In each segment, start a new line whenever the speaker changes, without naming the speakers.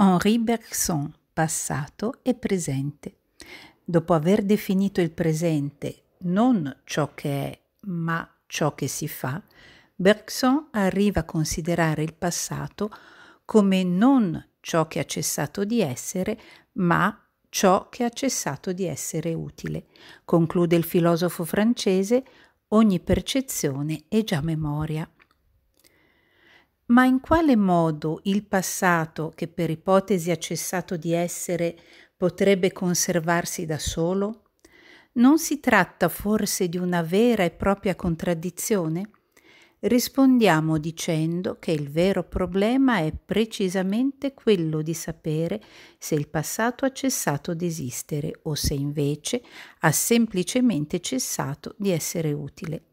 Henri Bergson, passato e presente. Dopo aver definito il presente non ciò che è, ma ciò che si fa, Bergson arriva a considerare il passato come non ciò che ha cessato di essere, ma ciò che ha cessato di essere utile. Conclude il filosofo francese, ogni percezione è già memoria. Ma in quale modo il passato, che per ipotesi ha cessato di essere, potrebbe conservarsi da solo? Non si tratta forse di una vera e propria contraddizione? Rispondiamo dicendo che il vero problema è precisamente quello di sapere se il passato ha cessato di esistere o se invece ha semplicemente cessato di essere utile.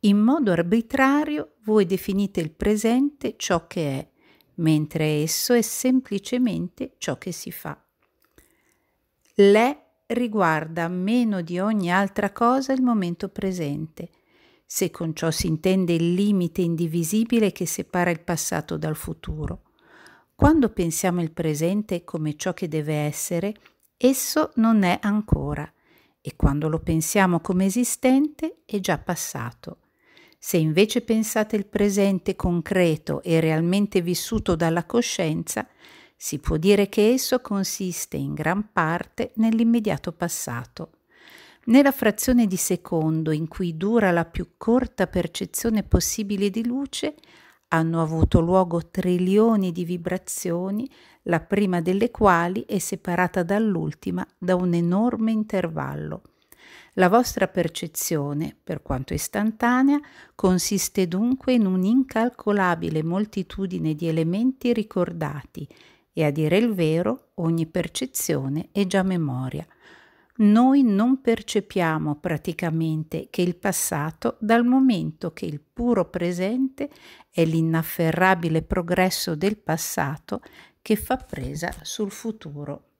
In modo arbitrario voi definite il presente ciò che è, mentre esso è semplicemente ciò che si fa. L'è riguarda meno di ogni altra cosa il momento presente, se con ciò si intende il limite indivisibile che separa il passato dal futuro. Quando pensiamo il presente come ciò che deve essere, esso non è ancora, e quando lo pensiamo come esistente è già passato. Se invece pensate il presente concreto e realmente vissuto dalla coscienza, si può dire che esso consiste in gran parte nell'immediato passato. Nella frazione di secondo in cui dura la più corta percezione possibile di luce, hanno avuto luogo trilioni di vibrazioni, la prima delle quali è separata dall'ultima da un enorme intervallo. La vostra percezione, per quanto istantanea, consiste dunque in un'incalcolabile moltitudine di elementi ricordati e a dire il vero ogni percezione è già memoria. Noi non percepiamo praticamente che il passato dal momento che il puro presente è l'inafferrabile progresso del passato che fa presa sul futuro.